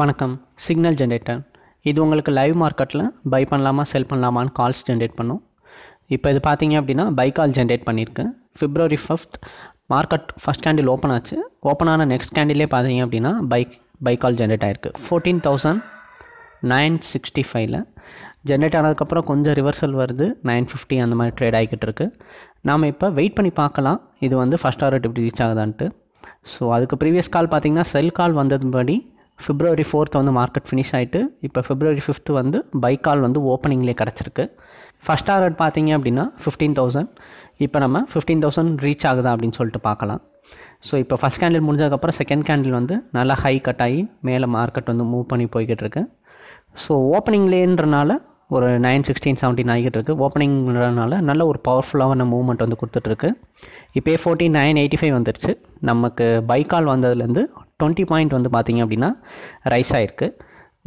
வணக்கம் signal generator இது உங்களுக்கு லைவ் மார்க்கெட்டில் பை பண்ணலாமா செல் பண்ணலாமான்னு கால்ஸ் ஜென்ரேட் பண்ணும் இப்போ இது பார்த்தீங்க அப்படின்னா பை கால் ஜென்ரேட் பண்ணியிருக்கேன் February fifth market first candle open ஆச்சு ஓப்பன் ஆன நெக்ஸ்ட் கேண்டிலே பார்த்தீங்க அப்படின்னா பைக் பை கால் ஜென்ரேட் ஆகிருக்கு ஃபோர்டீன் தௌசண்ட் நைன் சிக்ஸ்டி ஃபைவ்ல ஜென்ரேட் ஆனதுக்கப்புறம் கொஞ்சம் ரிவர்சல் வருது நைன் ஃபிஃப்டி அந்த மாதிரி ட்ரேட் ஆகிக்கிட்டு இருக்கு நாம் இப்போ வெயிட் பண்ணி பார்க்கலாம் இது வந்து ஃபஸ்ட் ஆர்ட் இப்படி ரீச் ஆகுதான்ட்டு ஸோ அதுக்கு ப்ரீவியஸ் கால் பார்த்தீங்கன்னா செல் கால் வந்ததுபடி ஃபிப்ரவரி ஃபோர்த் வந்து மார்க்கெட் ஃபினிஷ் ஆகிட்டு இப்போ ஃபிப்ரவரி ஃபிஃப்த்து வந்து பை கால் வந்து ஓப்பனிங்லேயே கிடச்சிருக்கு ஃபஸ்ட் டார்கெட் பார்த்தீங்க அப்படின்னா ஃபிஃப்டீன் தௌசண்ட் இப்போ நம்ம ஃபிஃப்டீன் தௌசண்ட் ரீச் ஆகுதா அப்படின்னு சொல்லிட்டு பார்க்கலாம் ஸோ இப்போ ஃபஸ்ட் கேண்டில் முடிஞ்சதுக்கப்புறம் செகண்ட் கேண்டில் வந்து நல்லா ஹை கட் ஆகி மேலே மார்க்கெட் வந்து மூவ் பண்ணி போய்கிட்டு இருக்கு ஸோ ஓப்பனிங்லேன்றனால ஒரு நைன் சிக்ஸ்டீன் செவன்டீன் ஆகிட்டு இருக்குது ஓப்பனிங்கிறனால நல்ல ஒரு பவர்ஃபுல்லான மூவ்மெண்ட் வந்து கொடுத்துட்ருக்கு இப்போயே ஃபோர்ட்டி நைன் எயிட்டி ஃபைவ் வந்துருச்சு நமக்கு பைக்கால் வந்ததுலேருந்து டுவெண்ட்டி பாயிண்ட் வந்து பார்த்திங்க அப்படின்னா ரைஸ் ஆகிருக்கு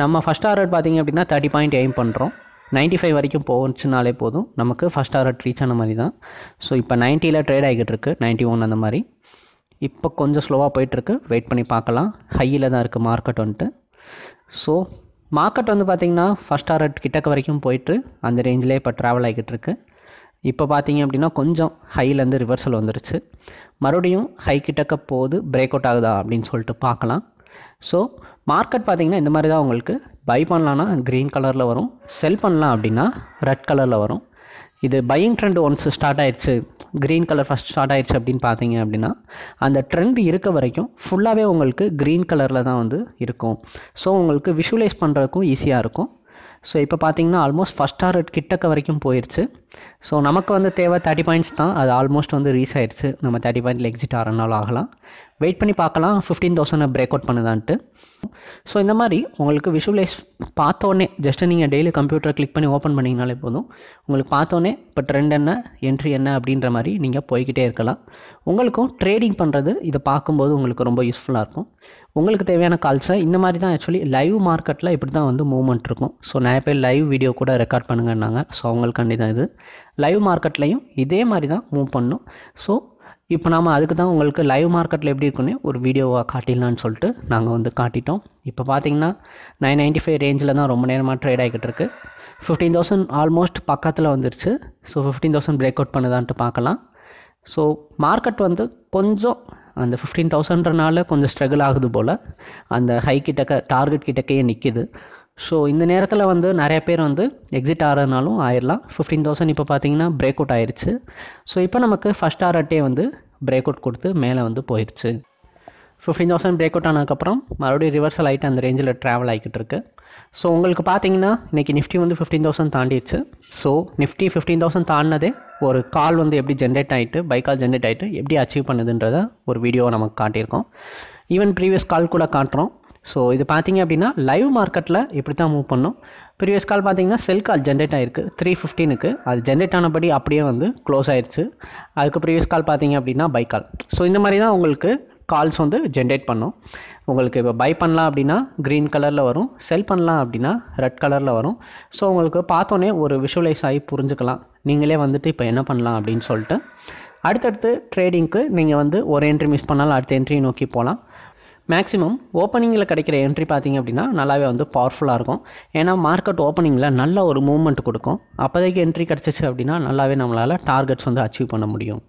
நம்ம ஃபஸ்ட் டார்கெட் பார்த்திங்க அப்படின்னா தேர்ட்டி பாயிண்ட் எய்ம் பண்ணுறோம் நைன்ட்டி ஃபைவ் வரைக்கும் போச்சுனாலே போதும் நமக்கு ஃபஸ்ட் டார்கெட் ரீச் ஆன மாதிரி தான் ஸோ இப்போ நைன்ட்டியில் ட்ரேட் ஆகிட்டு இருக்கு நைன்ட்டி ஒன் அந்த மாதிரி இப்போ கொஞ்சம் ஸ்லோவாக போயிட்டுருக்கு வெயிட் பண்ணி பார்க்கலாம் ஹையில் தான் இருக்குது மார்க்கெட் வந்துட்டு ஸோ மார்க்கெட் வந்து பார்த்திங்கன்னா ஃபஸ்ட் டாரட் கிட்டக்க வரைக்கும் போயிட்டு அந்த ரேஞ்சிலே இப்போ ட்ராவல் ஆகிட்டு இருக்குது இப்போ பார்த்தீங்க அப்படின்னா கொஞ்சம் ஹையிலேருந்து ரிவர்சல் வந்துருச்சு மறுபடியும் ஹை கிட்டக்க போது பிரேக் அவுட் ஆகுதா அப்படின்னு சொல்லிட்டு பார்க்கலாம் ஸோ மார்க்கெட் பார்த்தீங்கன்னா இந்த மாதிரி தான் உங்களுக்கு பை பண்ணலான்னா க்ரீன் கலரில் வரும் செல் பண்ணலாம் அப்படின்னா ரெட் கலரில் வரும் இது பையிங் ட்ரெண்ட் ஒன்ஸ் ஸ்டார்ட் ஆயிடுச்சு க்ரீன் கலர் ஃபஸ்ட் ஸ்டார்ட் ஆயிடுச்சு அப்படின்னு பார்த்தீங்க அப்படின்னா அந்த ட்ரெண்ட் இருக்க வரைக்கும் ஃபுல்லாகவே உங்களுக்கு க்ரீன் கலரில் தான் வந்து இருக்கும் ஸோ உங்களுக்கு விஷுவலைஸ் பண்ணுறதுக்கும் ஈஸியாக இருக்கும் ஸோ இப்போ பார்த்தீங்கன்னா ஆல்மோஸ்ட் ஃபஸ்ட் டார்கெட் கிட்டக்க வரைக்கும் போயிடுச்சு ஸோ நமக்கு வந்து தேவை தேர்ட்டி பாயிண்ட்ஸ் தான் அது ஆல்மோஸ்ட் வந்து ரீச் ஆயிடுச்சு நம்ம தேர்ட்டி பாயிண்டில் எக்ஸிட் ஆகிறனால ஆகலாம் வெயிட் பண்ணி பார்க்கலாம் ஃபிஃப்டீன் தௌசண்ட் பிரேக் அவுட் பண்ணுதான்ட்டு ஸோ இந்த மாதிரி உங்களுக்கு விஷுவலைஸ் பார்த்தோன்னே ஜஸ்ட்டு நீங்கள் டெய்லி கம்ப்யூட்டரை கிளிக் பண்ணி ஓப்பன் பண்ணிங்கனாலே போதும் உங்களுக்கு பார்த்தோன்னே இப்போ ட்ரெண்ட் என்ன என்ட்ரி என்ன அப்படின்ற மாதிரி நீங்கள் போய்கிட்டே இருக்கலாம் உங்களுக்கும் ட்ரேடிங் பண்ணுறது இதை பார்க்கும்போது உங்களுக்கு ரொம்ப யூஸ்ஃபுல்லாக இருக்கும் உங்களுக்கு தேவையான கால்ஸை இந்த மாதிரி தான் ஆக்சுவலி லைவ் மார்க்கெட்டில் இப்படி தான் வந்து மூவ்மெண்ட் இருக்கும் ஸோ நிறைய பேர் லைவ் வீடியோ கூட ரெக்கார்ட் பண்ணுங்கன்னாங்க ஸோ அவங்களுக்காண்டி தான் இது லைவ் மார்க்கெட்லேயும் இதே மாதிரி தான் மூவ் பண்ணும் ஸோ இப்போ நாம் அதுக்கு தான் உங்களுக்கு லைவ் மார்க்கெட்டில் எப்படி இருக்குன்னு ஒரு வீடியோவாக காட்டிடலான்னு சொல்லிட்டு நாங்கள் வந்து காட்டிட்டோம் இப்போ பார்த்தீங்கன்னா நைன் நைன்ட்டி ஃபைவ் ரேஞ்சில் தான் ரொம்ப நேரமாக ட்ரேட் ஆகிக்கிட்டு இருக்கு ஃபிஃப்டீன் தௌசண்ட் ஆல்மோஸ்ட் பக்கத்தில் வந்துருச்சு so fifteen thousand break out பண்ணுதான்ட்டு பார்க்கலாம் ஸோ மார்க்கெட் வந்து கொஞ்சம் அந்த ஃபிஃப்டீன் தௌசண்ட்றனால கொஞ்சம் ஸ்ட்ரகிள் ஆகுது போல் அந்த ஹை கிட்டக்க டார்கெட் கிட்டக்கையே நிற்கிது ஸோ இந்த நேரத்தில் வந்து நிறைய பேர் வந்து எக்ஸிட் ஆகிறதுனாலும் ஆயிடலாம் ஃபிஃப்டீன் தௌசண்ட் இப்போ பார்த்தீங்கன்னா பிரேக் அவுட் ஆயிடுச்சு ஸோ இப்போ நமக்கு ஃபஸ்ட் ஆர்ட்டே வந்து பிரேக் அவுட் கொடுத்து மேலே வந்து போயிடுச்சு ஃபிஃப்டீன் தௌசண்ட் பிரேக் அவுட் ஆனதுக்கப்புறம் மறுபடியும் ரிவர்சல் ஆகிட்டு அந்த ரேஞ்சில் ட்ராவல் ஆகிக்கிட்டு இருக்கு ஸோ உங்களுக்கு பார்த்தீங்கன்னா இன்றைக்கி நிஃப்டி வந்து ஃபிஃப்டீன் தௌசண்ட் தாண்டிடுச்சு ஸோ நிஃப்டி ஃபிஃப்டீன் தௌசண்ட் தாண்டினதே ஒரு கால் வந்து எப்படி ஜென்ரேட் ஆகிட்டு பை கால் ஜென்ரேட் ஆகிட்டு எப்படி அச்சீவ் பண்ணுதுன்றதை ஒரு வீடியோவை நமக்கு காட்டியிருக்கோம் ஈவன் ப்ரீவியஸ் கால் கூட காட்டுறோம் ஸோ இது பார்த்தீங்க அப்படின்னா லைவ் மார்க்கெட்டில் இப்படி தான் மூவ் பண்ணோம் ப்ரீவியஸ் கால் பார்த்தீங்கன்னா செல் கால் ஜென்ரேட் ஆகிருக்கு த்ரீ ஃபிஃப்டீனுக்கு அது ஜென்ரேட் ஆனபடி அப்படியே வந்து க்ளோஸ் ஆயிடுச்சு அதுக்கு ப்ரீவியஸ் கால் பார்த்தீங்க அப்படின்னா பை கால் ஸோ இந்த மாதிரி தான் உங்களுக்கு கால்ஸ் வந்து ஜென்ரேட் பண்ணோம் உங்களுக்கு இப்போ பை பண்ணலாம் அப்படின்னா க்ரீன் கலரில் வரும் செல் பண்ணலாம் அப்படின்னா ரெட் கலரில் வரும் ஸோ உங்களுக்கு பார்த்தோன்னே ஒரு விஷுவலைஸ் ஆகி புரிஞ்சுக்கலாம் நீங்களே வந்துட்டு இப்போ என்ன பண்ணலாம் அப்படின்னு சொல்லிட்டு அடுத்தடுத்து ட்ரேடிங்க்கு நீங்கள் வந்து ஒரு என்ட்ரி மிஸ் பண்ணாலும் அடுத்த என்ட்ரியை நோக்கி போகலாம் மேக்ஸிமம் ஓப்பனிங்கில் கிடைக்கிற என்ட்ரி பார்த்திங்க அப்படின்னா நல்லாவே வந்து பவர்ஃபுல்லாக இருக்கும் ஏன்னா மார்க்கெட் ஓப்பனிங்கில் நல்ல ஒரு மூவ்மெண்ட் கொடுக்கும் அப்போதைக்கு என்ட்ரி கிடச்சிச்சு அப்படின்னா நல்லாவே நம்மளால் டார்கெட்ஸ் வந்து அச்சீவ் பண்ண முடியும்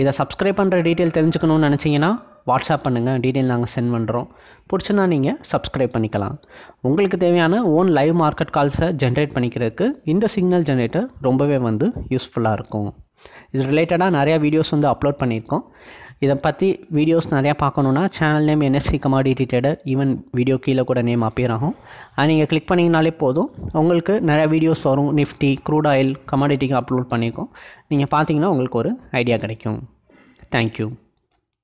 இதை சப்ஸ்கிரைப் பண்ணுற டீட்டெயில் தெரிஞ்சுக்கணும்னு நினச்சிங்கன்னா வாட்ஸ்அப் பண்ணுங்கள் டீட்டெயில் நாங்கள் சென்ட் பண்ணுறோம் பிடிச்சிருந்தா நீங்கள் சப்ஸ்கிரைப் பண்ணிக்கலாம் உங்களுக்கு தேவையான ஓன் லைவ் மார்க்கெட் கால்ஸை ஜென்ரேட் பண்ணிக்கிறதுக்கு இந்த சிக்னல் ஜென்ரேட்டர் ரொம்பவே வந்து யூஸ்ஃபுல்லாக இருக்கும் இது ரிலேட்டடாக நிறையா வீடியோஸ் வந்து அப்லோட் பண்ணியிருக்கோம் இதை பற்றி வீடியோஸ் நிறையா பார்க்கணுன்னா channel name NSC commodity trader even video கீழே கூட நேம் அப்பியர் ஆகும் அது நீங்கள் கிளிக் பண்ணிங்கனாலே போதும் உங்களுக்கு நிறையா வீடியோஸ் வரும் நிஃப்டி க்ரூட் ஆயில் கமாடிட்டிக்கு அப்லோட் பண்ணியிருக்கோம் நீங்கள் பார்த்தீங்கன்னா உங்களுக்கு ஒரு ஐடியா கிடைக்கும் தேங்க்யூ